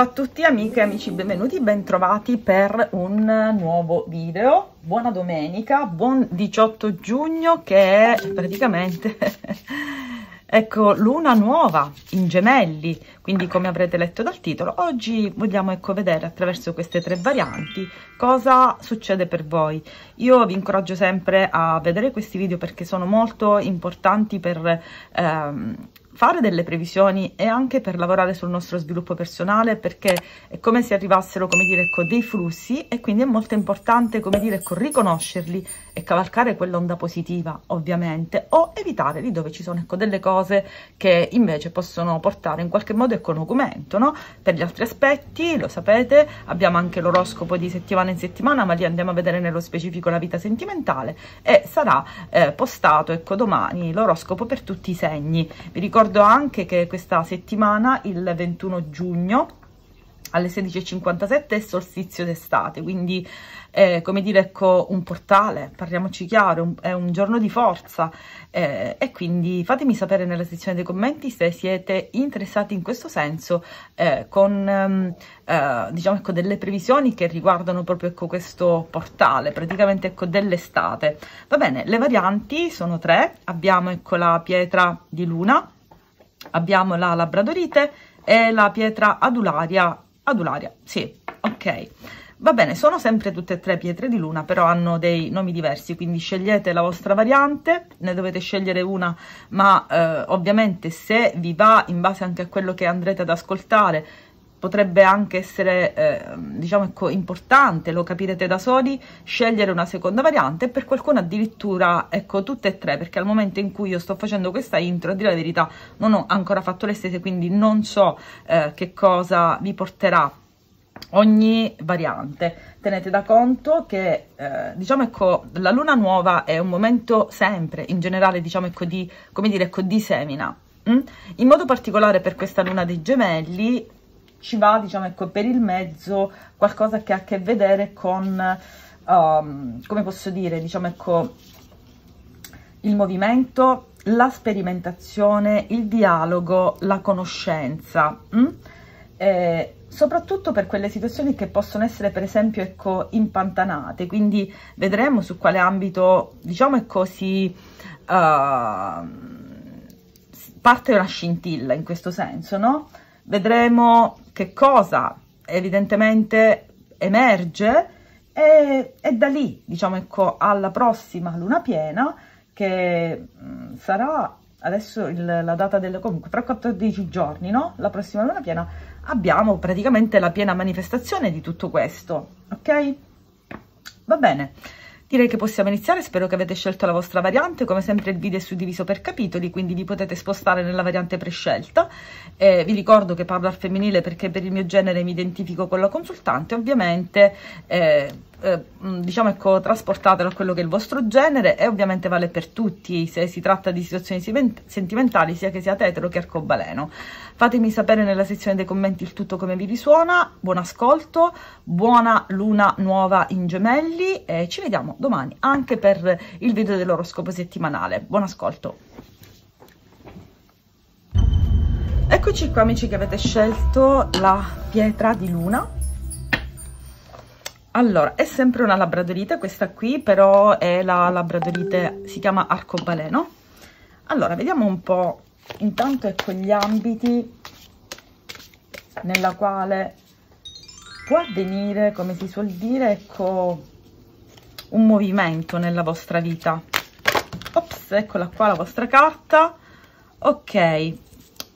Ciao a tutti amiche e amici, benvenuti, bentrovati per un nuovo video. Buona domenica, buon 18 giugno che è praticamente, ecco, luna nuova in gemelli. Quindi come avrete letto dal titolo, oggi vogliamo ecco vedere attraverso queste tre varianti cosa succede per voi. Io vi incoraggio sempre a vedere questi video perché sono molto importanti per... Ehm, fare delle previsioni e anche per lavorare sul nostro sviluppo personale perché è come se arrivassero, come dire, con dei flussi e quindi è molto importante, come dire, riconoscerli e cavalcare quell'onda positiva ovviamente o evitare lì dove ci sono ecco, delle cose che invece possono portare in qualche modo ecco, un nocumento no? per gli altri aspetti lo sapete abbiamo anche l'oroscopo di settimana in settimana ma lì andiamo a vedere nello specifico la vita sentimentale e sarà eh, postato ecco domani l'oroscopo per tutti i segni vi ricordo anche che questa settimana il 21 giugno alle 16.57 è solstizio d'estate, quindi è eh, come dire, ecco, un portale, parliamoci chiaro, un, è un giorno di forza eh, e quindi fatemi sapere nella sezione dei commenti se siete interessati in questo senso eh, con ehm, eh, diciamo, ecco, delle previsioni che riguardano proprio ecco, questo portale, praticamente ecco, dell'estate. Va bene, le varianti sono tre, abbiamo ecco, la pietra di luna, abbiamo la labradorite e la pietra adularia Adularia, sì, ok. Va bene, sono sempre tutte e tre pietre di luna, però hanno dei nomi diversi, quindi scegliete la vostra variante, ne dovete scegliere una, ma eh, ovviamente se vi va, in base anche a quello che andrete ad ascoltare, potrebbe anche essere eh, diciamo ecco, importante, lo capirete da soli, scegliere una seconda variante e per qualcuno addirittura ecco tutte e tre perché al momento in cui io sto facendo questa intro a dire la verità non ho ancora fatto le stesse quindi non so eh, che cosa vi porterà ogni variante tenete da conto che eh, diciamo ecco la luna nuova è un momento sempre in generale diciamo ecco di come dire ecco di semina mm? in modo particolare per questa luna dei gemelli ci va, diciamo, ecco, per il mezzo qualcosa che ha a che vedere con, um, come posso dire, diciamo, ecco, il movimento, la sperimentazione, il dialogo, la conoscenza. Mm? Eh, soprattutto per quelle situazioni che possono essere per esempio ecco, impantanate, quindi vedremo su quale ambito diciamo è così uh, parte una scintilla in questo senso, no? vedremo che cosa evidentemente emerge e, e da lì, diciamo, ecco, alla prossima luna piena che mh, mm, sarà adesso il, la data del comunque tra 14 giorni, no? La prossima luna piena abbiamo praticamente la piena manifestazione di tutto questo, ok? Va bene. Direi che possiamo iniziare, spero che avete scelto la vostra variante, come sempre il video è suddiviso per capitoli, quindi vi potete spostare nella variante prescelta. Eh, vi ricordo che parlo al femminile perché per il mio genere mi identifico con la consultante, ovviamente... Eh, eh, mm, diciamo ecco, trasportatelo a quello che è il vostro genere e ovviamente vale per tutti, se si tratta di situazioni sentimentali, sia che siate etero che arcobaleno. Fatemi sapere nella sezione dei commenti il tutto come vi risuona, buon ascolto, buona luna nuova in gemelli e ci vediamo domani anche per il video dell'oroscopo settimanale. Buon ascolto! Eccoci qua amici che avete scelto la pietra di luna allora, è sempre una labradorite questa qui, però è la labradorite, si chiama arcobaleno. Allora, vediamo un po', intanto ecco gli ambiti nella quale può avvenire, come si suol dire, ecco, un movimento nella vostra vita. Ops, eccola qua la vostra carta. Ok,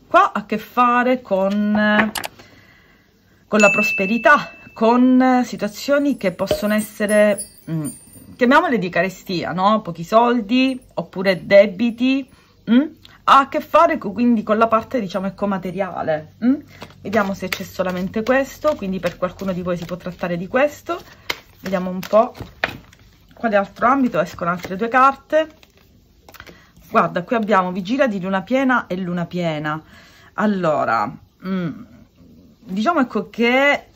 qua ha a che fare con, con la prosperità, con situazioni che possono essere, mh, mm, chiamiamole di carestia, no? pochi soldi oppure debiti, mh? Mm? ha a che fare con, quindi con la parte diciamo ecomateriale. Mh? Mm? Vediamo se c'è solamente questo, quindi per qualcuno di voi si può trattare di questo. Vediamo un po' quale altro ambito escono altre due carte. Guarda, qui abbiamo vigilia di Luna Piena e Luna Piena. Allora, mh, diciamo ecco che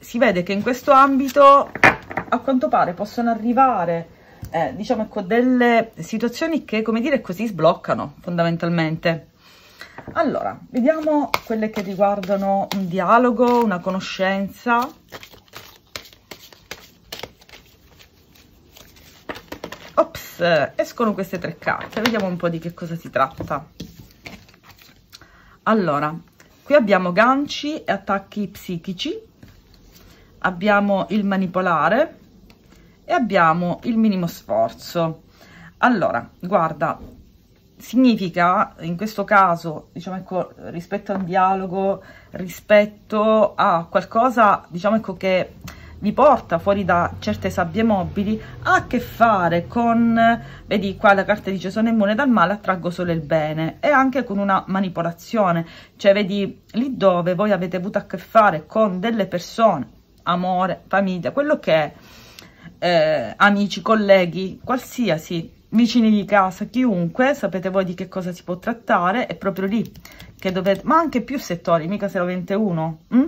si vede che in questo ambito a quanto pare possono arrivare eh, diciamo ecco, delle situazioni che come dire così sbloccano fondamentalmente allora vediamo quelle che riguardano un dialogo una conoscenza ops escono queste tre carte vediamo un po' di che cosa si tratta allora qui abbiamo ganci e attacchi psichici abbiamo il manipolare e abbiamo il minimo sforzo allora guarda significa in questo caso diciamo ecco rispetto a un dialogo rispetto a qualcosa diciamo ecco che vi porta fuori da certe sabbie mobili ha a che fare con vedi qua la carta dice sono immune dal male attraggo solo il bene e anche con una manipolazione cioè vedi lì dove voi avete avuto a che fare con delle persone amore, famiglia, quello che è, eh, amici, colleghi, qualsiasi, vicini di casa, chiunque, sapete voi di che cosa si può trattare, è proprio lì che dovete, ma anche più settori, mica 021, uno. Mm?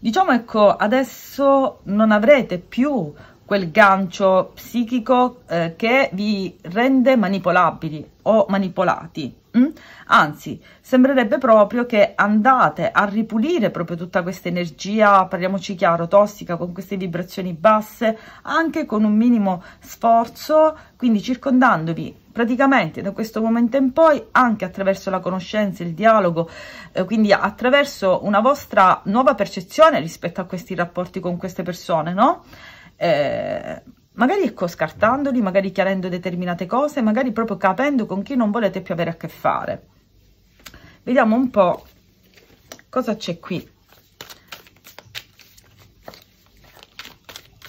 Diciamo ecco, adesso non avrete più quel gancio psichico eh, che vi rende manipolabili o manipolati Mm? Anzi, sembrerebbe proprio che andate a ripulire proprio tutta questa energia, parliamoci chiaro, tossica, con queste vibrazioni basse, anche con un minimo sforzo, quindi circondandovi praticamente da questo momento in poi anche attraverso la conoscenza, il dialogo, eh, quindi attraverso una vostra nuova percezione rispetto a questi rapporti con queste persone, no? Eh, magari ecco scartandoli, magari chiarendo determinate cose, magari proprio capendo con chi non volete più avere a che fare. Vediamo un po' cosa c'è qui.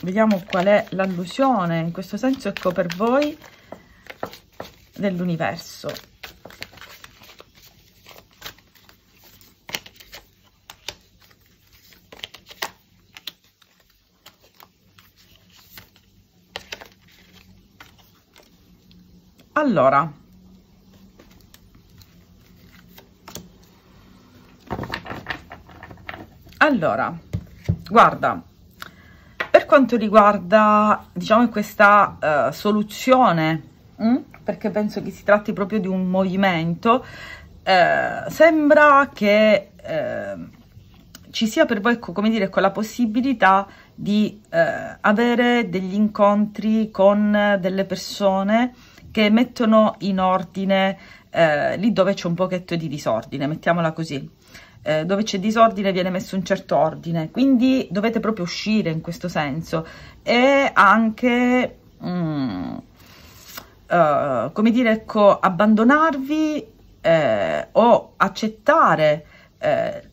Vediamo qual è l'allusione, in questo senso ecco per voi, dell'universo. allora allora guarda per quanto riguarda diciamo questa uh, soluzione mh, mm, perché penso che si tratti proprio di un movimento eh, sembra che eh, ci sia per voi ecco, come dire quella ecco, possibilità di eh, avere degli incontri con delle persone che mettono in ordine eh, lì dove c'è un pochetto di disordine, mettiamola così. Eh, dove c'è disordine viene messo un certo ordine, quindi dovete proprio uscire in questo senso e anche, mm, uh, come dire, ecco, abbandonarvi eh, o accettare eh,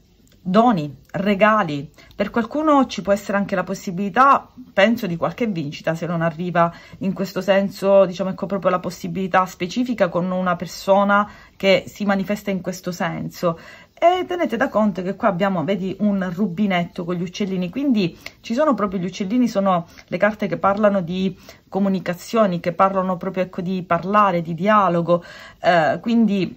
doni, regali. Per qualcuno ci può essere anche la possibilità, penso, di qualche vincita, se non arriva in questo senso, diciamo, ecco proprio la possibilità specifica con una persona che si manifesta in questo senso. E tenete da conto che qua abbiamo, vedi, un rubinetto con gli uccellini, quindi ci sono proprio gli uccellini, sono le carte che parlano di comunicazioni, che parlano proprio, ecco, di parlare, di dialogo, eh, quindi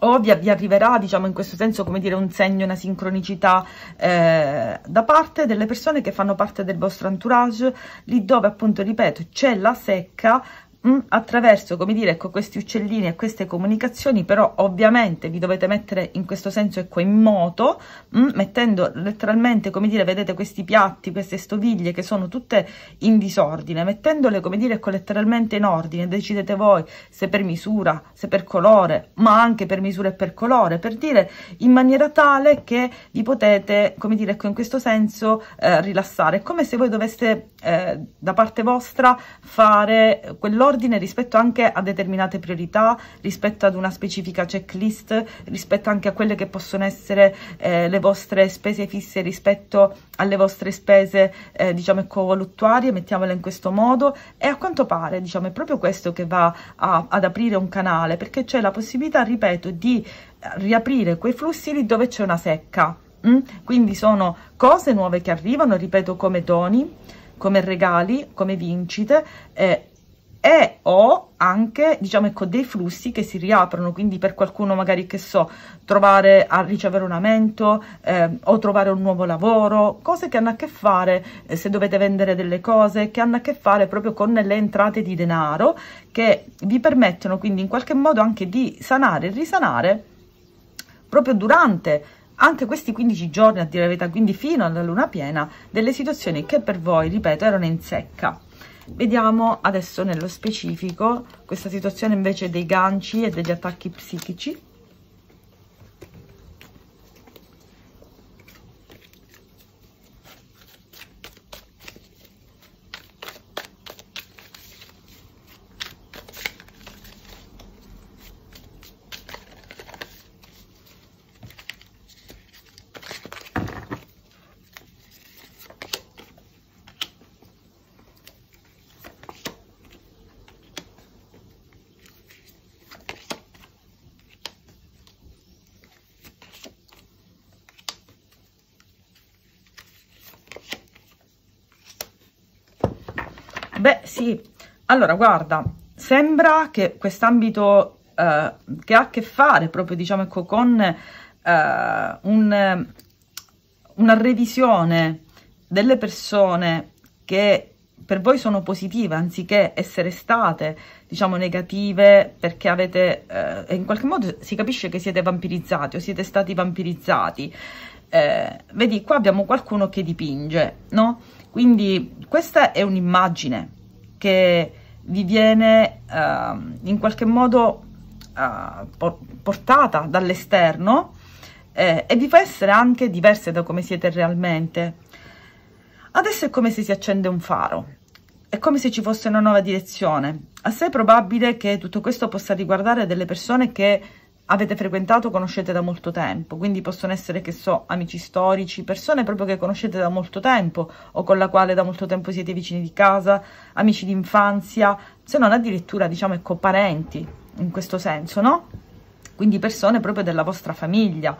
o vi, vi, arriverà, diciamo in questo senso, come dire, un segno, una sincronicità eh, da parte delle persone che fanno parte del vostro entourage, lì dove appunto, ripeto, c'è la secca, Mm, attraverso, come dire, ecco, questi uccellini e queste comunicazioni, però ovviamente vi dovete mettere in questo senso ecco, in moto, mh, mm, mettendo letteralmente, come dire, vedete questi piatti, queste stoviglie che sono tutte in disordine, mettendole, come dire, ecco, letteralmente in ordine, decidete voi se per misura, se per colore, ma anche per misura e per colore, per dire in maniera tale che vi potete, come dire, ecco, in questo senso eh, rilassare, come se voi doveste eh, da parte vostra fare quell'ordine rispetto anche a determinate priorità, rispetto ad una specifica checklist, rispetto anche a quelle che possono essere eh, le vostre spese fisse rispetto alle vostre spese eh, diciamo covoluttuarie, mettiamole in questo modo e a quanto pare diciamo è proprio questo che va a, ad aprire un canale perché c'è la possibilità, ripeto, di riaprire quei flussi lì dove c'è una secca. Mm? Quindi sono cose nuove che arrivano, ripeto, come doni, come regali, come vincite eh, e ho anche, diciamo, ecco, dei flussi che si riaprono, quindi per qualcuno magari, che so, trovare a ricevere un aumento eh, o trovare un nuovo lavoro, cose che hanno a che fare, eh, se dovete vendere delle cose, che hanno a che fare proprio con le entrate di denaro, che vi permettono quindi in qualche modo anche di sanare e risanare proprio durante anche questi 15 giorni, a dire la verità, quindi fino alla luna piena, delle situazioni che per voi, ripeto, erano in secca. Vediamo adesso nello specifico questa situazione invece dei ganci e degli attacchi psichici Allora, guarda, sembra che quest'ambito eh, che ha a che fare proprio, diciamo, ecco, con eh, un, una revisione delle persone che per voi sono positive anziché essere state diciamo negative perché avete eh, in qualche modo si capisce che siete vampirizzati o siete stati vampirizzati eh, vedi qua abbiamo qualcuno che dipinge no quindi questa è un'immagine che vi viene uh, in qualche modo uh, portata dall'esterno eh, e vi può essere anche diverse da come siete realmente. Adesso è come se si accende un faro, è come se ci fosse una nuova direzione. Assai probabile che tutto questo possa riguardare delle persone che avete frequentato, conoscete da molto tempo, quindi possono essere, che so, amici storici, persone proprio che conoscete da molto tempo o con la quale da molto tempo siete vicini di casa, amici di infanzia, se non addirittura, diciamo, ecco, parenti, in questo senso, no? Quindi persone proprio della vostra famiglia.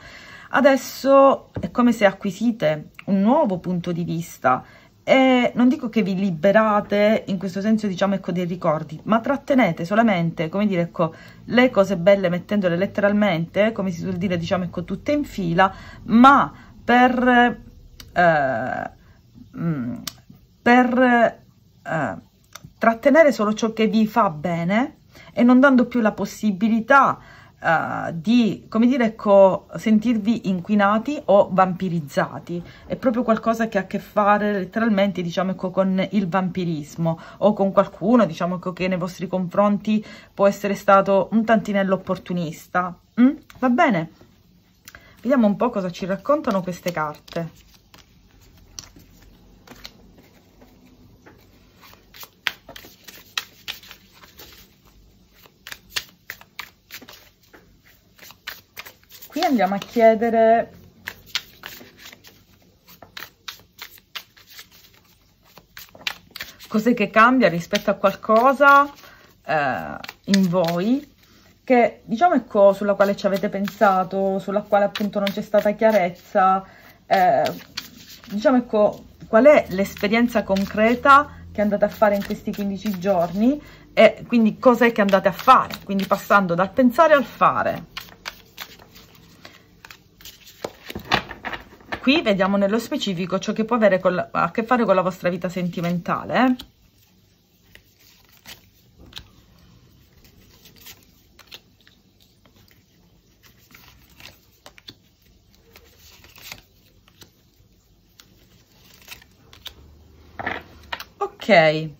Adesso è come se acquisite un nuovo punto di vista e non dico che vi liberate in questo senso diciamo ecco dei ricordi ma trattenete solamente come dire ecco le cose belle mettendole letteralmente come si suol dire diciamo ecco tutte in fila ma per eh, mm, per eh, trattenere solo ciò che vi fa bene e non dando più la possibilità eh, di, come dire, ecco, sentirvi inquinati o vampirizzati. È proprio qualcosa che ha a che fare letteralmente, diciamo, ecco, con il vampirismo o con qualcuno, diciamo, ecco, che nei vostri confronti può essere stato un tantinello opportunista. Mm? Va bene? Vediamo un po' cosa ci raccontano queste carte. andiamo a chiedere cos'è che cambia rispetto a qualcosa eh, in voi che diciamo ecco sulla quale ci avete pensato, sulla quale appunto non c'è stata chiarezza, eh, diciamo ecco qual è l'esperienza concreta che andate a fare in questi 15 giorni e quindi cos'è che andate a fare, quindi passando dal pensare al fare. qui vediamo nello specifico ciò che può avere la, a che fare con la vostra vita sentimentale. Eh. Ok,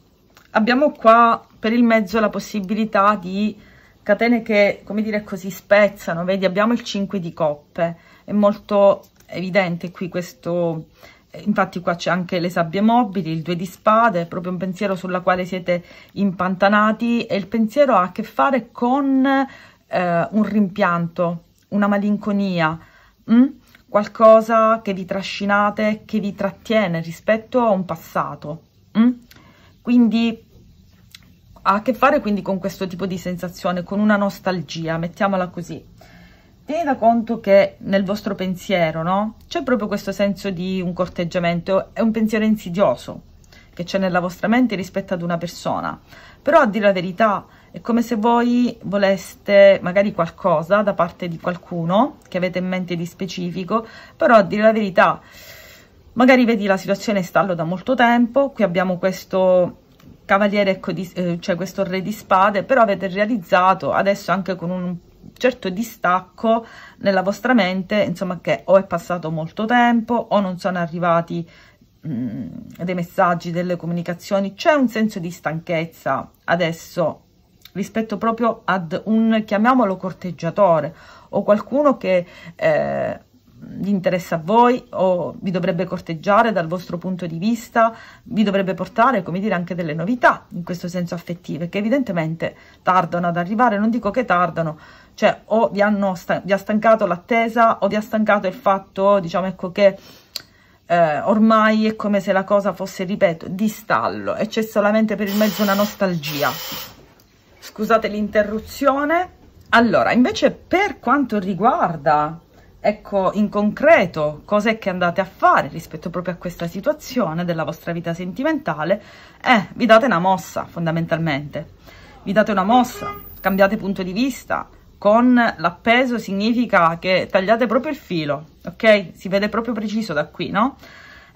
abbiamo qua per il mezzo la possibilità di catene che, come dire così, spezzano, vedi abbiamo il 5 di coppe, è molto evidente qui questo, eh, infatti qua c'è anche le sabbie mobili, il due di spade, proprio un pensiero sulla quale siete impantanati e il pensiero ha a che fare con eh, un rimpianto, una malinconia, mh? Mm? qualcosa che vi trascinate, che vi trattiene rispetto a un passato. Mh? Mm? Quindi ha a che fare quindi con questo tipo di sensazione, con una nostalgia, mettiamola così tenete conto che nel vostro pensiero, no? C'è proprio questo senso di un corteggiamento, è un pensiero insidioso che c'è nella vostra mente rispetto ad una persona. Però a dire la verità, è come se voi voleste magari qualcosa da parte di qualcuno che avete in mente di specifico, però a dire la verità, magari vedi la situazione stallo da molto tempo, qui abbiamo questo cavaliere, ecco eh, cioè questo re di spade, però avete realizzato adesso anche con un certo distacco nella vostra mente, insomma che o è passato molto tempo o non sono arrivati mh, mm, dei messaggi, delle comunicazioni, c'è un senso di stanchezza adesso rispetto proprio ad un, chiamiamolo corteggiatore, o qualcuno che eh, vi interessa a voi o vi dovrebbe corteggiare dal vostro punto di vista, vi dovrebbe portare, come dire, anche delle novità in questo senso affettive, che evidentemente tardano ad arrivare, non dico che tardano, cioè o vi, hanno vi ha stancato l'attesa o vi ha stancato il fatto, diciamo, ecco che eh, ormai è come se la cosa fosse, ripeto, di stallo e c'è solamente per il mezzo una nostalgia. Scusate l'interruzione. Allora, invece per quanto riguarda ecco, in concreto cosa è che andate a fare rispetto proprio a questa situazione della vostra vita sentimentale eh, vi date una mossa fondamentalmente. Vi date una mossa, cambiate punto di vista, con l'appeso significa che tagliate proprio il filo, ok? Si vede proprio preciso da qui, no?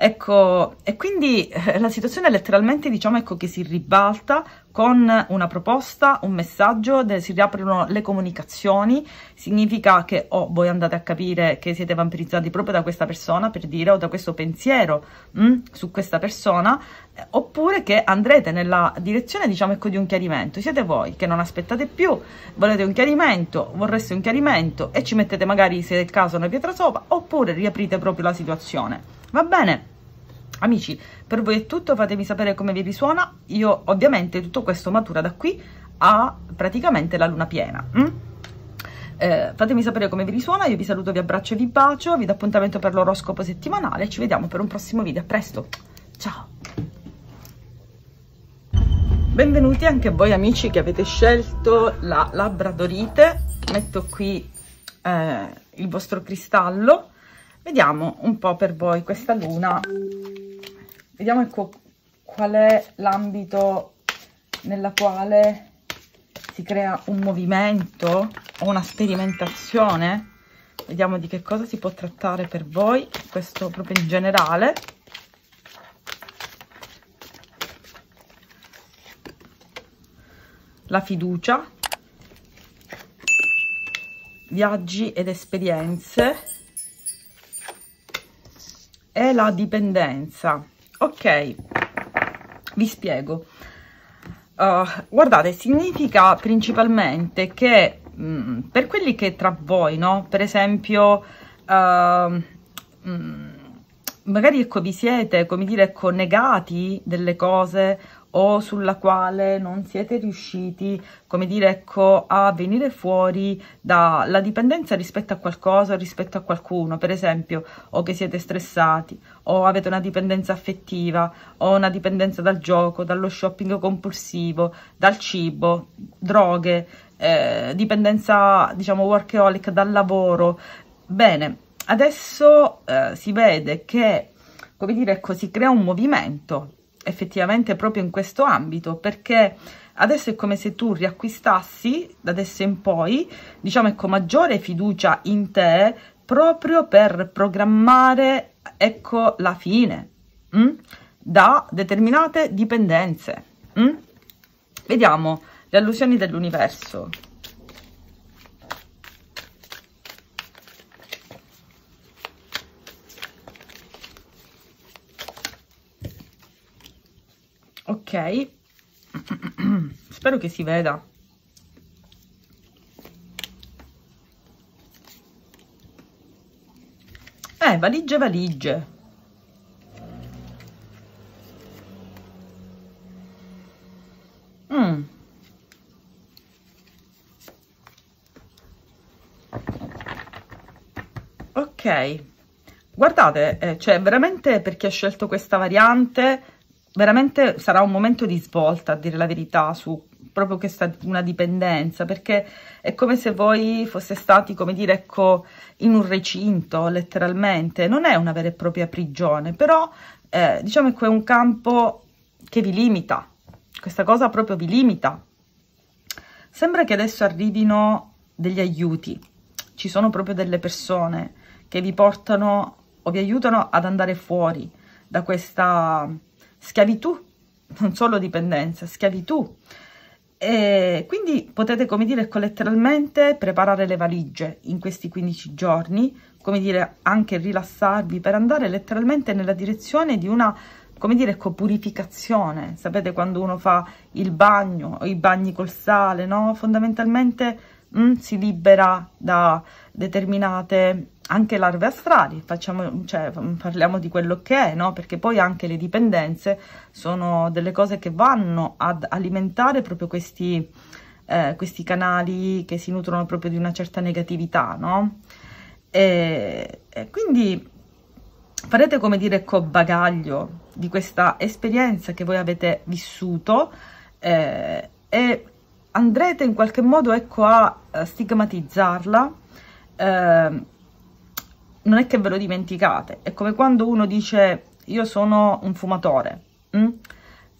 Ecco, e quindi eh, la situazione letteralmente diciamo ecco che si ribalta con una proposta, un messaggio, si riaprono le comunicazioni, significa che o oh, voi andate a capire che siete vampirizzati proprio da questa persona, per dire, o da questo pensiero mh, mm, su questa persona, eh, oppure che andrete nella direzione, diciamo, ecco, di un chiarimento. Siete voi che non aspettate più, volete un chiarimento, vorreste un chiarimento e ci mettete magari, se è il caso, una pietra sopra, oppure riaprite proprio la situazione. Va bene? Amici, per voi è tutto, fatemi sapere come vi risuona. Io ovviamente tutto questo matura da qui a praticamente la luna piena. Mm? Eh, fatemi sapere come vi risuona, io vi saluto, vi abbraccio e vi bacio, vi do appuntamento per l'oroscopo settimanale, ci vediamo per un prossimo video, a presto, ciao! Benvenuti anche voi amici che avete scelto la labradorite, metto qui eh, il vostro cristallo, vediamo un po' per voi questa luna vediamo ecco qual è l'ambito nella quale si crea un movimento o una sperimentazione vediamo di che cosa si può trattare per voi questo proprio in generale la fiducia viaggi ed esperienze e la dipendenza ok vi spiego uh, guardate significa principalmente che mh, mm, per quelli che tra voi no per esempio uh, mh, mm, magari ecco vi siete come dire ecco negati delle cose o sulla quale non siete riusciti, come dire, ecco, a venire fuori dalla dipendenza rispetto a qualcosa, rispetto a qualcuno, per esempio, o che siete stressati, o avete una dipendenza affettiva o una dipendenza dal gioco, dallo shopping compulsivo, dal cibo, droghe, eh, dipendenza diciamo workaholic dal lavoro. Bene, adesso eh, si vede che, come dire, ecco, si crea un movimento effettivamente proprio in questo ambito perché adesso è come se tu riacquistassi da adesso in poi diciamo ecco maggiore fiducia in te proprio per programmare ecco la fine mh? Mm, da determinate dipendenze. Mh? Mm. Vediamo le allusioni dell'universo. Ok, spero che si veda. eh valigie valigie mm. ok guardate eh, cioè veramente per chi ha scelto questa variante veramente sarà un momento di svolta a dire la verità su proprio questa una dipendenza, perché è come se voi foste stati, come dire, ecco, in un recinto, letteralmente. Non è una vera e propria prigione, però eh, diciamo che è un campo che vi limita, questa cosa proprio vi limita. Sembra che adesso arrivino degli aiuti, ci sono proprio delle persone che vi portano o vi aiutano ad andare fuori da questa schiavitù, non solo dipendenza, schiavitù, e quindi potete, come dire, letteralmente preparare le valigie in questi 15 giorni, come dire, anche rilassarvi per andare letteralmente nella direzione di una, come dire, copurificazione. Sapete quando uno fa il bagno o i bagni col sale, no? Fondamentalmente mh, mm, si libera da determinate anche larve astrali, facciamo, cioè, mm, parliamo di quello che è, no? perché poi anche le dipendenze sono delle cose che vanno ad alimentare proprio questi, eh, questi canali che si nutrono proprio di una certa negatività, no? E, e quindi farete come dire co bagaglio di questa esperienza che voi avete vissuto eh, e andrete in qualche modo ecco a eh, stigmatizzarla eh, non è che ve lo dimenticate è come quando uno dice io sono un fumatore mh? Mm?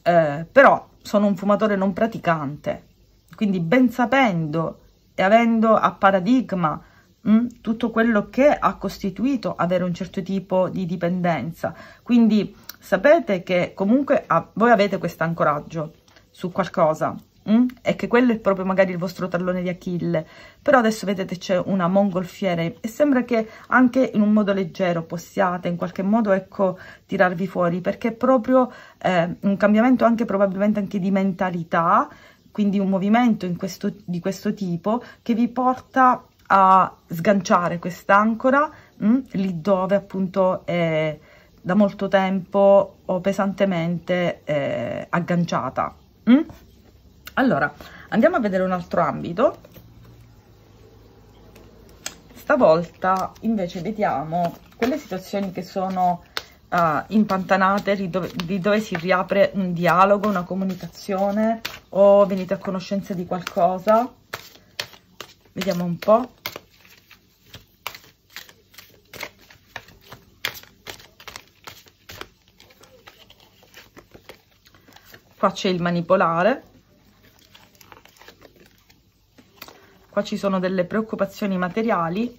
Eh, però sono un fumatore non praticante quindi ben sapendo e avendo a paradigma mh, mm, tutto quello che ha costituito avere un certo tipo di dipendenza quindi sapete che comunque a, voi avete questo ancoraggio su qualcosa Mm? è che quello è proprio magari il vostro tallone di Achille però adesso vedete c'è una mongolfiera e sembra che anche in un modo leggero possiate in qualche modo ecco tirarvi fuori perché è proprio eh, un cambiamento anche probabilmente anche di mentalità quindi un movimento questo, di questo tipo che vi porta a sganciare quest'ancora mm? lì dove appunto è da molto tempo o pesantemente eh, agganciata mm? allora andiamo a vedere un altro ambito stavolta invece vediamo quelle situazioni che sono uh, impantanate di dove, di dove si riapre un dialogo una comunicazione o venite a conoscenza di qualcosa vediamo un po' qua c'è il manipolare qua ci sono delle preoccupazioni materiali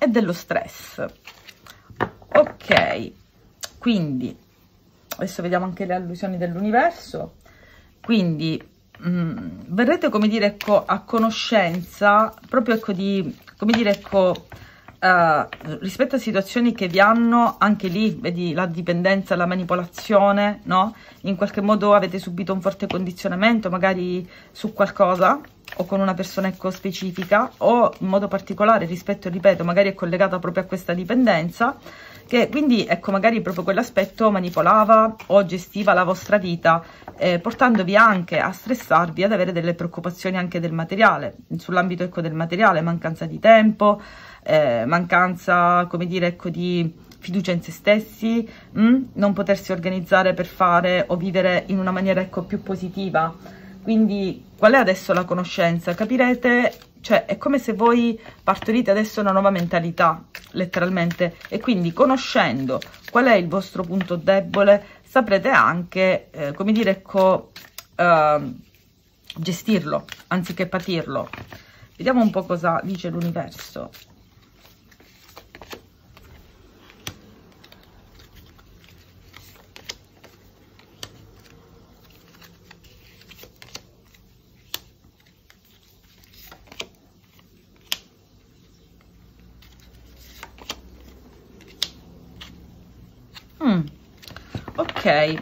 e dello stress. Ok, quindi adesso vediamo anche le allusioni dell'universo. Quindi mh, mm, verrete, come dire, ecco, a conoscenza proprio ecco di, come dire, ecco, eh, rispetto a situazioni che vi hanno anche lì, vedi la dipendenza, la manipolazione, no? In qualche modo avete subito un forte condizionamento magari su qualcosa o con una persona ecco specifica o in modo particolare rispetto, ripeto, magari è collegata proprio a questa dipendenza che quindi ecco magari proprio quell'aspetto manipolava o gestiva la vostra vita eh, portandovi anche a stressarvi ad avere delle preoccupazioni anche del materiale sull'ambito ecco del materiale mancanza di tempo eh, mancanza come dire ecco di fiducia in se stessi mh? Mm? non potersi organizzare per fare o vivere in una maniera ecco più positiva quindi qual è adesso la conoscenza? Capirete, cioè è come se voi partorite adesso una nuova mentalità, letteralmente, e quindi conoscendo qual è il vostro punto debole, saprete anche, eh, come dire, ecco, eh, gestirlo, anziché patirlo. Vediamo un po' cosa dice l'universo. Mm. ok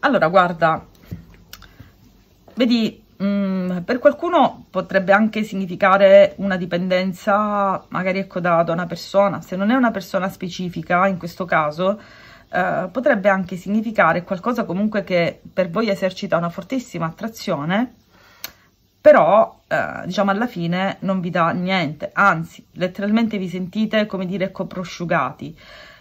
allora guarda vedi mh, mm, per qualcuno potrebbe anche significare una dipendenza magari ecco da, da, una persona se non è una persona specifica in questo caso eh, potrebbe anche significare qualcosa comunque che per voi esercita una fortissima attrazione però eh, diciamo alla fine non vi dà niente anzi letteralmente vi sentite come dire ecco prosciugati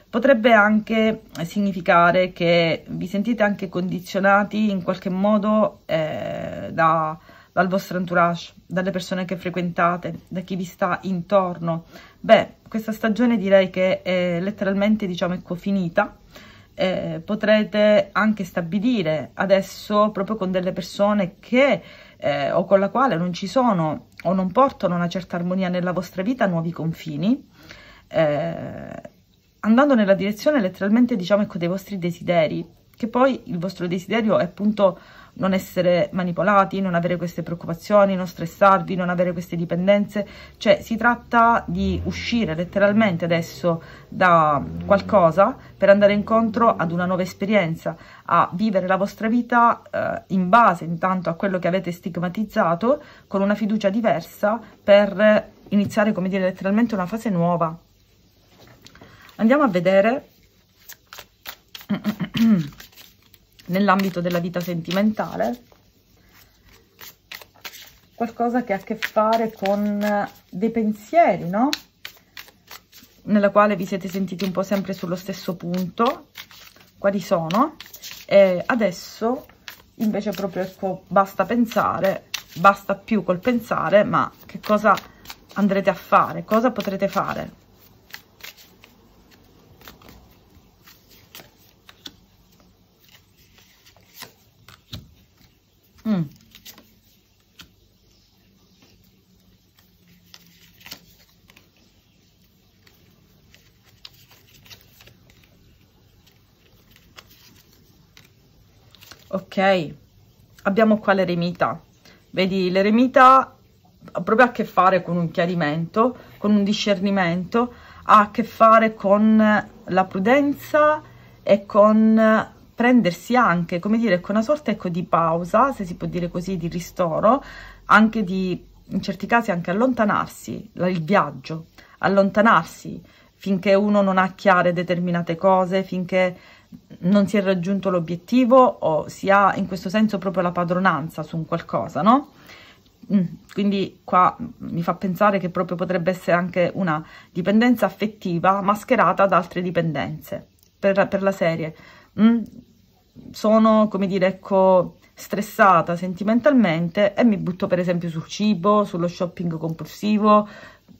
potrebbe anche significare che vi sentite anche condizionati in qualche modo eh, da, dal vostro entourage, dalle persone che frequentate, da chi vi sta intorno. Beh, questa stagione direi che è letteralmente, diciamo, ecco, finita. Eh, potrete anche stabilire adesso proprio con delle persone che eh, o con la quale non ci sono o non portano una certa armonia nella vostra vita nuovi confini eh, andando nella direzione letteralmente diciamo ecco dei vostri desideri che poi il vostro desiderio è appunto non essere manipolati, non avere queste preoccupazioni, non stressarvi, non avere queste dipendenze, cioè si tratta di uscire letteralmente adesso da qualcosa per andare incontro ad una nuova esperienza, a vivere la vostra vita eh, in base intanto a quello che avete stigmatizzato con una fiducia diversa per iniziare come dire letteralmente una fase nuova. Andiamo a vedere nell'ambito della vita sentimentale qualcosa che ha a che fare con dei pensieri, no? Nella quale vi siete sentiti un po' sempre sullo stesso punto, quali sono, e adesso invece proprio ecco, basta pensare, basta più col pensare, ma che cosa andrete a fare, cosa potrete fare, ok? Abbiamo qua l'eremita. Vedi, l'eremita ha proprio a che fare con un chiarimento, con un discernimento, ha a che fare con la prudenza e con prendersi anche, come dire, con una sorta ecco, di pausa, se si può dire così, di ristoro, anche di, in certi casi, anche allontanarsi, il viaggio, allontanarsi finché uno non ha chiare determinate cose, finché non si è raggiunto l'obiettivo o si ha in questo senso proprio la padronanza su un qualcosa, no? Mm, quindi qua mi fa pensare che proprio potrebbe essere anche una dipendenza affettiva mascherata da altre dipendenze per, per la serie. Mm? Sono, come dire, ecco, stressata sentimentalmente e mi butto per esempio sul cibo, sullo shopping compulsivo,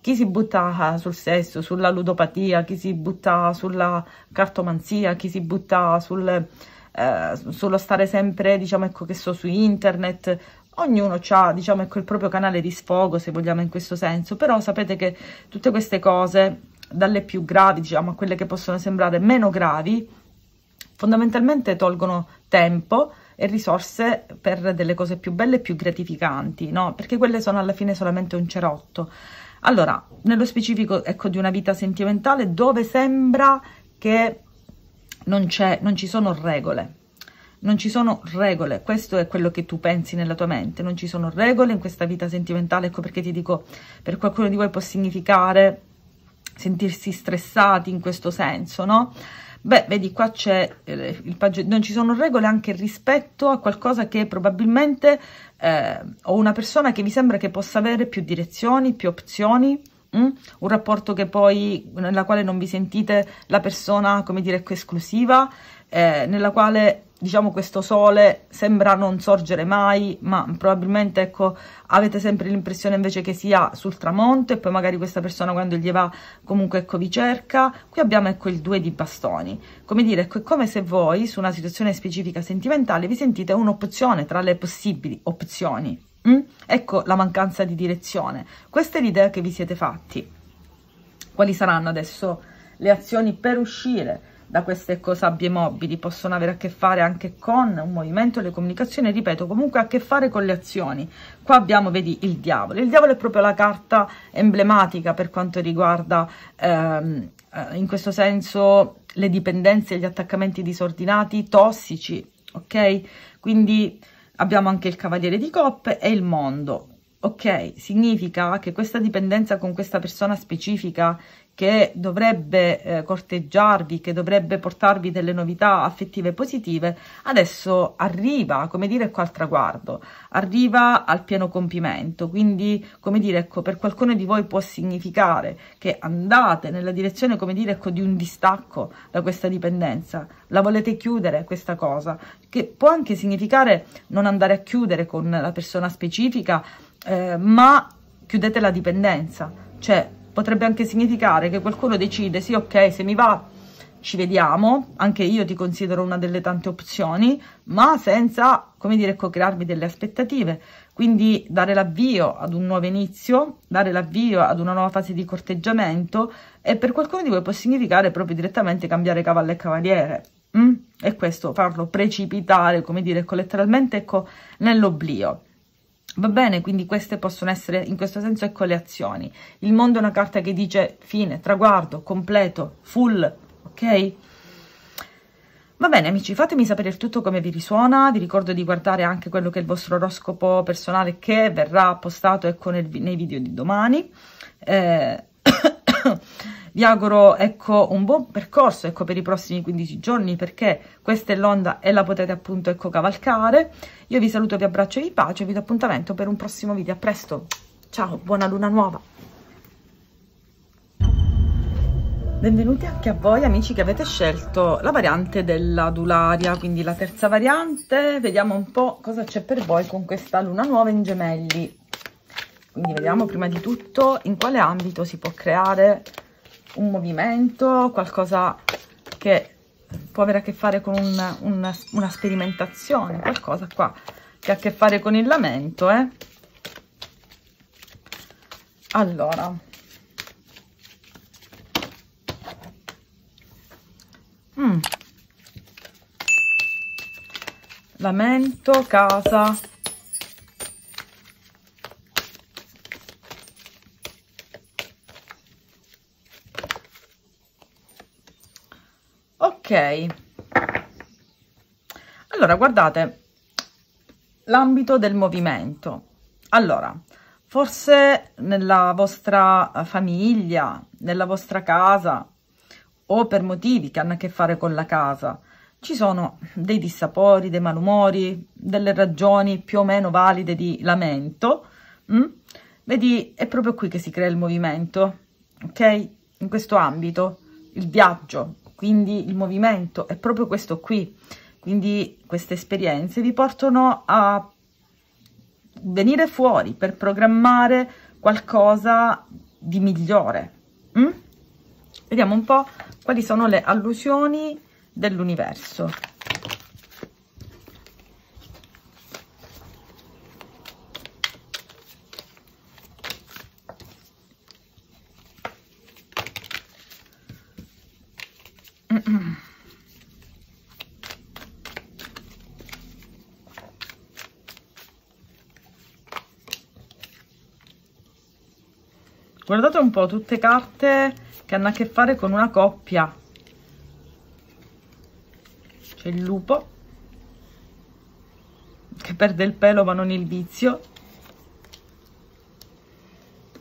chi si butta sul sesso, sulla ludopatia, chi si butta sulla cartomanzia, chi si butta sul, eh, sullo stare sempre, diciamo, ecco, che so, su internet, ognuno ha, diciamo, ecco, il proprio canale di sfogo, se vogliamo in questo senso, però sapete che tutte queste cose, dalle più gravi, diciamo, a quelle che possono sembrare meno gravi, fondamentalmente tolgono tempo e risorse per delle cose più belle e più gratificanti, no? Perché quelle sono alla fine solamente un cerotto. Allora, nello specifico, ecco, di una vita sentimentale dove sembra che non, non ci sono regole. Non ci sono regole, questo è quello che tu pensi nella tua mente, non ci sono regole in questa vita sentimentale, ecco perché ti dico, per qualcuno di voi può significare sentirsi stressati in questo senso, no? Beh, vedi qua c'è eh, il pagellino, non ci sono regole anche rispetto a qualcosa che probabilmente eh, o una persona che vi sembra che possa avere più direzioni, più opzioni, mh? Mm? un rapporto che poi nella quale non vi sentite la persona, come dire, ecco, esclusiva, eh, nella quale diciamo questo sole sembra non sorgere mai ma probabilmente ecco avete sempre l'impressione invece che sia sul tramonto e poi magari questa persona quando gli va comunque ecco vi cerca qui abbiamo ecco il 2 di bastoni come dire ecco è come se voi su una situazione specifica sentimentale vi sentite un'opzione tra le possibili opzioni mm? ecco la mancanza di direzione questa è l'idea che vi siete fatti quali saranno adesso le azioni per uscire da queste cosabbie mobili, possono avere a che fare anche con un movimento, le comunicazioni, ripeto, comunque a che fare con le azioni. Qua abbiamo, vedi, il diavolo. Il diavolo è proprio la carta emblematica per quanto riguarda, ehm, eh, in questo senso, le dipendenze, gli attaccamenti disordinati, tossici, ok? Quindi abbiamo anche il cavaliere di coppe e il mondo. Ok, significa che questa dipendenza con questa persona specifica che dovrebbe eh, corteggiarvi, che dovrebbe portarvi delle novità affettive positive, adesso arriva, come dire, qua al traguardo, arriva al pieno compimento. Quindi, come dire, ecco, per qualcuno di voi può significare che andate nella direzione, come dire, ecco, di un distacco da questa dipendenza, la volete chiudere questa cosa, che può anche significare non andare a chiudere con la persona specifica, eh, ma chiudete la dipendenza, cioè potrebbe anche significare che qualcuno decide sì ok se mi va ci vediamo, anche io ti considero una delle tante opzioni, ma senza, come dire, co-crearmi delle aspettative. Quindi dare l'avvio ad un nuovo inizio, dare l'avvio ad una nuova fase di corteggiamento e per qualcuno di voi può significare proprio direttamente cambiare cavallo e cavaliere. Mm? E questo farlo precipitare, come dire, letteralmente ecco, nell'oblio. Va bene, quindi queste possono essere in questo senso ecco le azioni. Il mondo è una carta che dice fine, traguardo, completo, full, ok? Va bene amici, fatemi sapere tutto come vi risuona, vi ricordo di guardare anche quello che è il vostro oroscopo personale che verrà postato ecco nel, nei video di domani. Eh, Vi auguro ecco, un buon percorso ecco, per i prossimi 15 giorni perché questa è l'onda e la potete appunto ecco, cavalcare. Io vi saluto, vi abbraccio e vi bacio e vi do appuntamento per un prossimo video. A presto, ciao, buona luna nuova! Benvenuti anche a voi amici che avete scelto la variante della Dularia, quindi la terza variante. Vediamo un po' cosa c'è per voi con questa luna nuova in gemelli. Quindi vediamo prima di tutto in quale ambito si può creare un movimento, qualcosa che può avere a che fare con un, un, una sperimentazione, qualcosa qua che ha a che fare con il lamento, eh? Allora. Mm. Lamento, casa, ok allora guardate l'ambito del movimento allora forse nella vostra famiglia nella vostra casa o per motivi che hanno a che fare con la casa ci sono dei dissapori, dei malumori, delle ragioni più o meno valide di lamento, mh? Mm? vedi, è proprio qui che si crea il movimento, ok? In questo ambito, il viaggio, quindi il movimento è proprio questo qui quindi queste esperienze vi portano a venire fuori per programmare qualcosa di migliore mm? vediamo un po' quali sono le allusioni dell'universo Guardate un po', tutte carte che hanno a che fare con una coppia. C'è il lupo, che perde il pelo ma non il vizio.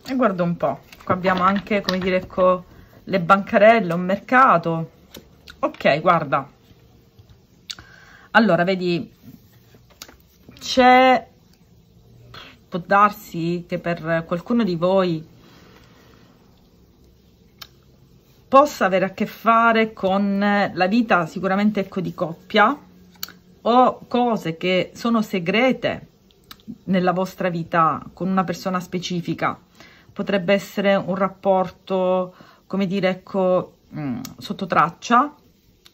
E guarda un po', qua abbiamo anche, come dire, ecco, le bancarelle, un mercato ok guarda allora vedi c'è può darsi che per qualcuno di voi possa avere a che fare con la vita sicuramente ecco di coppia o cose che sono segrete nella vostra vita con una persona specifica potrebbe essere un rapporto come dire ecco mh, mm, sotto traccia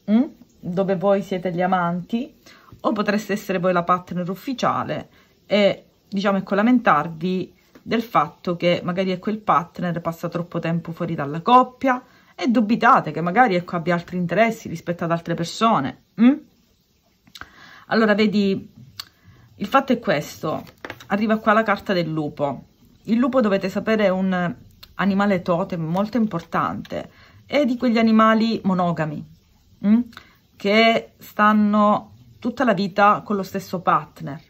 mh? Mm? dove voi siete gli amanti o potreste essere voi la partner ufficiale e diciamo ecco lamentarvi del fatto che magari ecco il partner passa troppo tempo fuori dalla coppia e dubitate che magari ecco abbia altri interessi rispetto ad altre persone mh? Mm? allora vedi il fatto è questo arriva qua la carta del lupo il lupo dovete sapere è un animale totem molto importante è di quegli animali monogami mh? Mm? che stanno tutta la vita con lo stesso partner,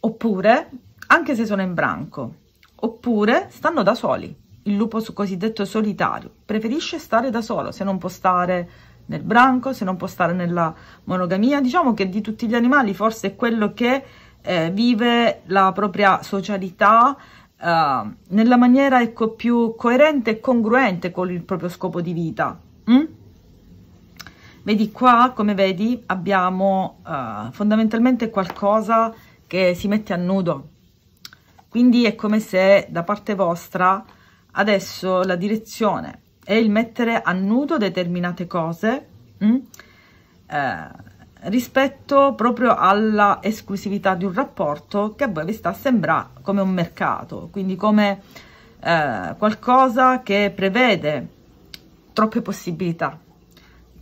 oppure anche se sono in branco, oppure stanno da soli. Il lupo cosiddetto solitario preferisce stare da solo se non può stare nel branco, se non può stare nella monogamia. Diciamo che di tutti gli animali forse è quello che eh, vive la propria socialità eh, nella maniera ecco, più coerente e congruente con il proprio scopo di vita. Mm? Vedi qua, come vedi, abbiamo uh, fondamentalmente qualcosa che si mette a nudo. Quindi è come se da parte vostra adesso la direzione è il mettere a nudo determinate cose mh, mm, eh, rispetto proprio alla esclusività di un rapporto che a voi vi sta a sembrare come un mercato, quindi come eh, qualcosa che prevede troppe possibilità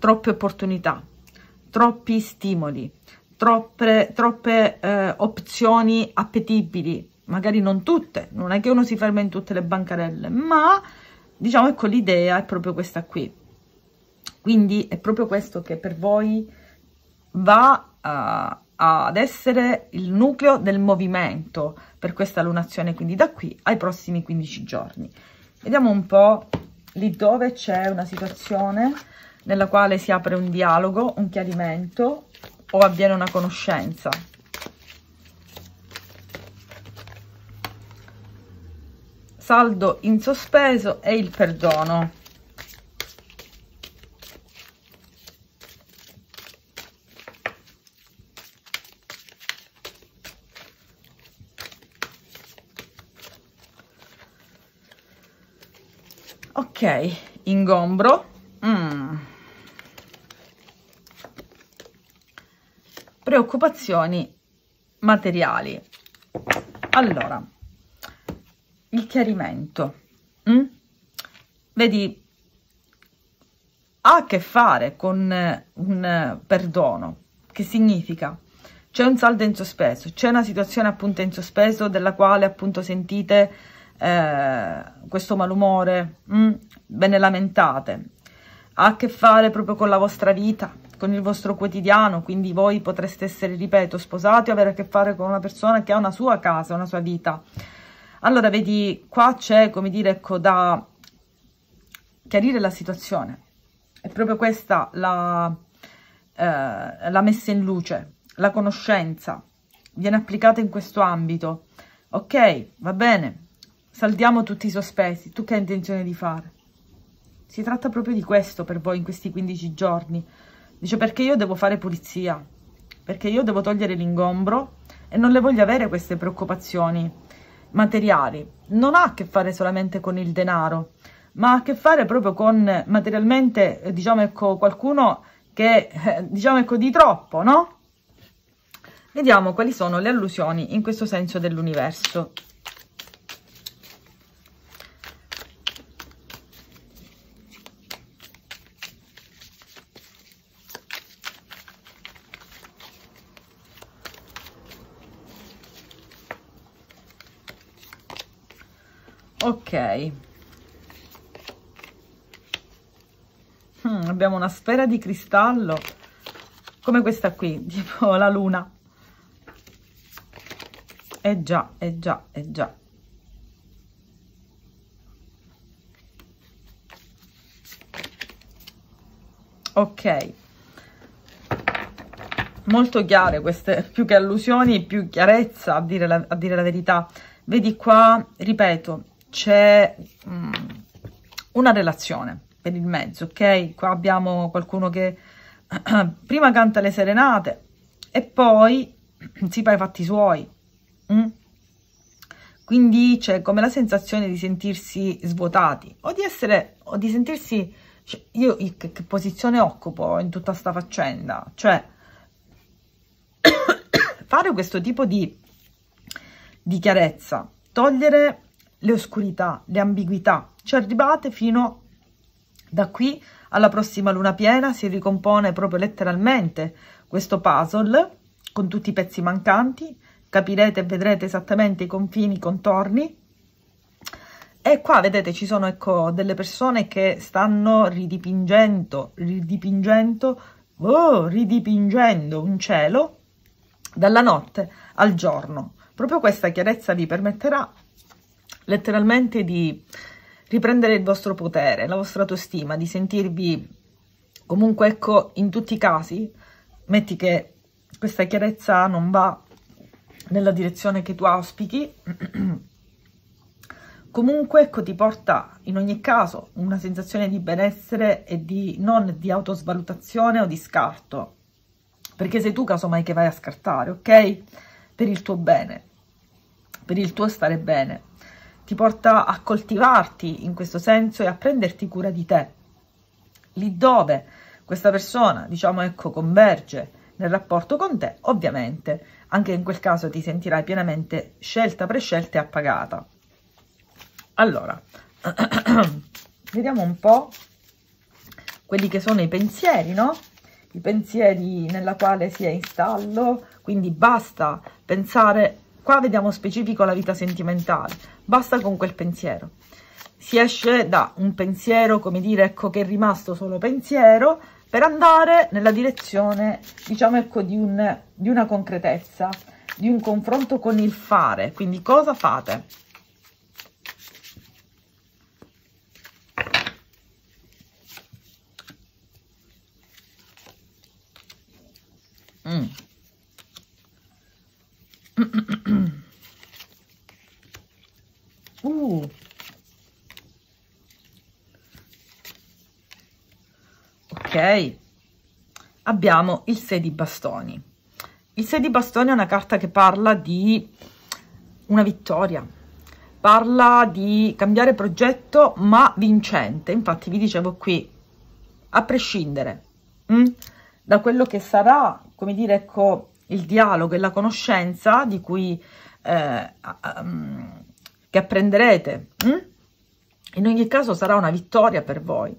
troppe opportunità, troppi stimoli, troppe, troppe eh, opzioni appetibili, magari non tutte, non è che uno si ferma in tutte le bancarelle, ma diciamo ecco l'idea è proprio questa qui. Quindi è proprio questo che per voi va a, eh, ad essere il nucleo del movimento per questa lunazione, quindi da qui ai prossimi 15 giorni. Vediamo un po' lì dove c'è una situazione nella quale si apre un dialogo, un chiarimento o avviene una conoscenza. Saldo in sospeso e il perdono. Ok, ingombro, preoccupazioni materiali. Allora, il chiarimento. Mm? Vedi, ha a che fare con eh, un eh, perdono, che significa c'è un saldo in sospeso, c'è una situazione appunto in sospeso della quale appunto sentite eh, questo malumore, mm, ve ne lamentate, ha a che fare proprio con la vostra vita, con il vostro quotidiano, quindi voi potreste essere, ripeto, sposati o avere a che fare con una persona che ha una sua casa, una sua vita. Allora, vedi, qua c'è, come dire, ecco, da chiarire la situazione. È proprio questa la, eh, la messa in luce, la conoscenza. Viene applicata in questo ambito. Ok, va bene, saldiamo tutti i sospesi. Tu che hai intenzione di fare? Si tratta proprio di questo per voi in questi 15 giorni. Dice perché io devo fare pulizia, perché io devo togliere l'ingombro e non le voglio avere queste preoccupazioni materiali. Non ha a che fare solamente con il denaro, ma ha a che fare proprio con materialmente, diciamo ecco, qualcuno che, eh, diciamo ecco, di troppo, no? Vediamo quali sono le allusioni in questo senso dell'universo. ok hmm, abbiamo una sfera di cristallo come questa qui tipo la luna eh già eh già eh già ok molto chiare queste più che allusioni più chiarezza a dire la, a dire la verità vedi qua ripeto c'è mm, una relazione per il mezzo, ok? Qua abbiamo qualcuno che prima canta le serenate e poi si fa i fatti suoi. Mm? Quindi c'è come la sensazione di sentirsi svuotati o di essere o di sentirsi cioè, io che, che, posizione occupo in tutta sta faccenda, cioè fare questo tipo di, di chiarezza, togliere le oscurità, le ambiguità. Ci arrivate fino da qui alla prossima luna piena, si ricompone proprio letteralmente questo puzzle con tutti i pezzi mancanti, capirete e vedrete esattamente i confini, i contorni. E qua vedete ci sono ecco delle persone che stanno ridipingendo, ridipingendo, oh, ridipingendo un cielo dalla notte al giorno. Proprio questa chiarezza vi permetterà letteralmente di riprendere il vostro potere, la vostra autostima, di sentirvi comunque ecco in tutti i casi, metti che questa chiarezza non va nella direzione che tu auspichi, comunque ecco ti porta in ogni caso una sensazione di benessere e di non di autosvalutazione o di scarto, perché sei tu casomai che vai a scartare, ok? Per il tuo bene, per il tuo stare bene ti porta a coltivarti in questo senso e a prenderti cura di te. Lì dove questa persona, diciamo, ecco, converge nel rapporto con te, ovviamente anche in quel caso ti sentirai pienamente scelta, prescelta e appagata. Allora, vediamo un po' quelli che sono i pensieri, no? I pensieri nella quale si è in stallo, quindi basta pensare, qua vediamo specifico la vita sentimentale, basta con quel pensiero. Si esce da un pensiero, come dire, ecco che è rimasto solo pensiero, per andare nella direzione, diciamo, ecco, di, un, di una concretezza, di un confronto con il fare, quindi cosa fate? Mm. Uh. Ok. Abbiamo il 6 di bastoni. Il 6 di bastoni è una carta che parla di una vittoria, parla di cambiare progetto ma vincente. Infatti vi dicevo qui, a prescindere mh, hm, da quello che sarà, come dire, ecco, il dialogo e la conoscenza di cui eh, um, che apprenderete. Hm? In ogni caso sarà una vittoria per voi.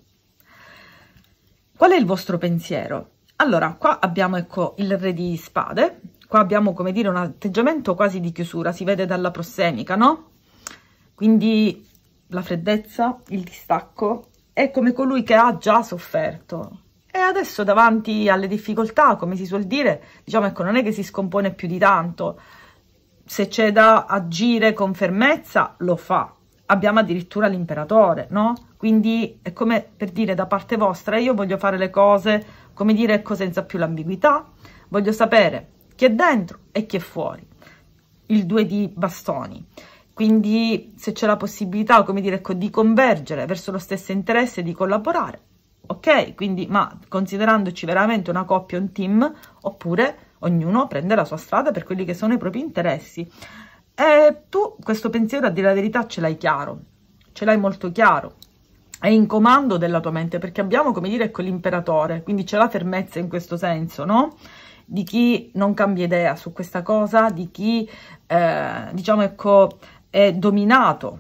Qual è il vostro pensiero? Allora, qua abbiamo ecco il re di spade, qua abbiamo come dire un atteggiamento quasi di chiusura, si vede dalla prossemica, no? Quindi la freddezza, il distacco, è come colui che ha già sofferto. E adesso davanti alle difficoltà, come si suol dire, diciamo ecco, non è che si scompone più di tanto, se c'è da agire con fermezza lo fa. Abbiamo addirittura l'imperatore, no? Quindi è come per dire da parte vostra io voglio fare le cose, come dire, ecco senza più l'ambiguità, voglio sapere chi è dentro e chi è fuori. Il due di bastoni. Quindi se c'è la possibilità, come dire, ecco, di convergere verso lo stesso interesse, di collaborare, ok? Quindi, ma considerandoci veramente una coppia, un team, oppure ognuno prende la sua strada per quelli che sono i propri interessi. E tu questo pensiero, a dire la verità, ce l'hai chiaro, ce l'hai molto chiaro, è in comando della tua mente, perché abbiamo, come dire, quell'imperatore, quindi c'è la fermezza in questo senso, no? Di chi non cambia idea su questa cosa, di chi, eh, diciamo, ecco, è dominato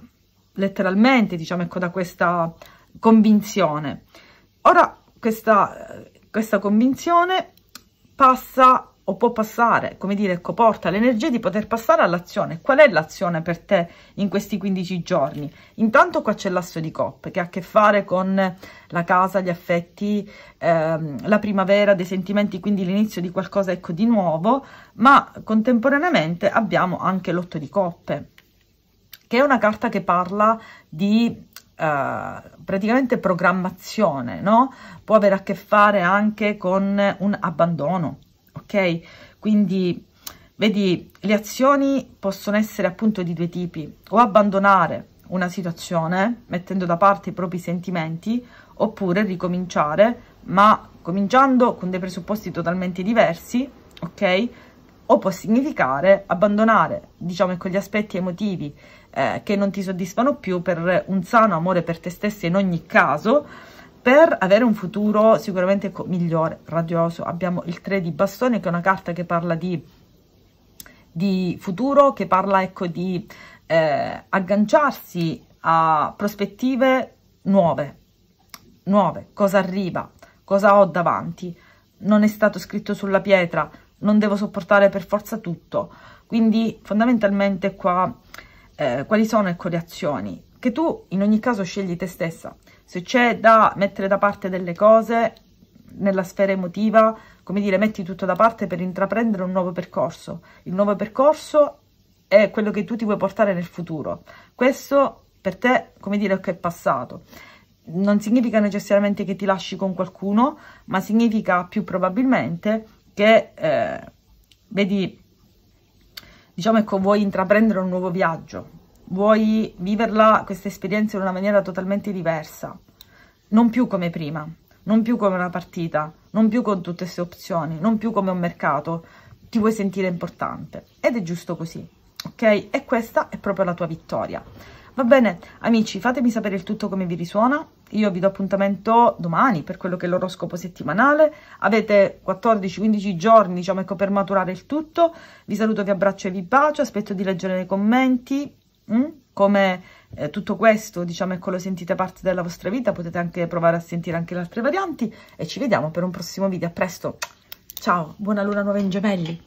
letteralmente, diciamo, ecco, da questa convinzione. Ora, questa, questa convinzione passa o può passare, come dire, ecco, porta l'energia di poter passare all'azione. Qual è l'azione per te in questi 15 giorni? Intanto qua c'è l'asso di coppe che ha a che fare con la casa, gli affetti, ehm, la primavera, dei sentimenti, quindi l'inizio di qualcosa ecco di nuovo, ma contemporaneamente abbiamo anche l'otto di coppe, che è una carta che parla di Uh, praticamente programmazione, no? Può avere a che fare anche con un abbandono, quindi, vedi, le azioni possono essere appunto di due tipi, o abbandonare una situazione mettendo da parte i propri sentimenti, oppure ricominciare, ma cominciando con dei presupposti totalmente diversi, ok? O può significare abbandonare, diciamo, con gli aspetti emotivi eh, che non ti soddisfano più per un sano amore per te stessa in ogni caso, per avere un futuro sicuramente migliore, radioso. Abbiamo il 3 di bastone che è una carta che parla di, di futuro, che parla ecco di eh, agganciarsi a prospettive nuove, nuove, cosa arriva, cosa ho davanti, non è stato scritto sulla pietra, non devo sopportare per forza tutto. Quindi fondamentalmente qua eh, quali sono ecco le azioni? Che tu in ogni caso scegli te stessa se c'è da mettere da parte delle cose nella sfera emotiva, come dire, metti tutto da parte per intraprendere un nuovo percorso. Il nuovo percorso è quello che tu ti vuoi portare nel futuro. Questo per te, come dire, che è passato. Non significa necessariamente che ti lasci con qualcuno, ma significa più probabilmente che eh, vedi, diciamo, ecco, vuoi intraprendere un nuovo viaggio, vuoi viverla questa esperienza in una maniera totalmente diversa, non più come prima, non più come una partita, non più con tutte queste opzioni, non più come un mercato, ti vuoi sentire importante ed è giusto così, ok? E questa è proprio la tua vittoria. Va bene, amici, fatemi sapere il tutto come vi risuona. Io vi do appuntamento domani per quello che è l'oroscopo settimanale. Avete 14-15 giorni, diciamo, ecco, per maturare il tutto. Vi saluto, vi abbraccio e vi bacio. Aspetto di leggere nei commenti Mm? Come eh, tutto questo, diciamo, ecco, lo sentite parte della vostra vita, potete anche provare a sentire anche le altre varianti e ci vediamo per un prossimo video. A presto, ciao, buona luna nuova in gemelli!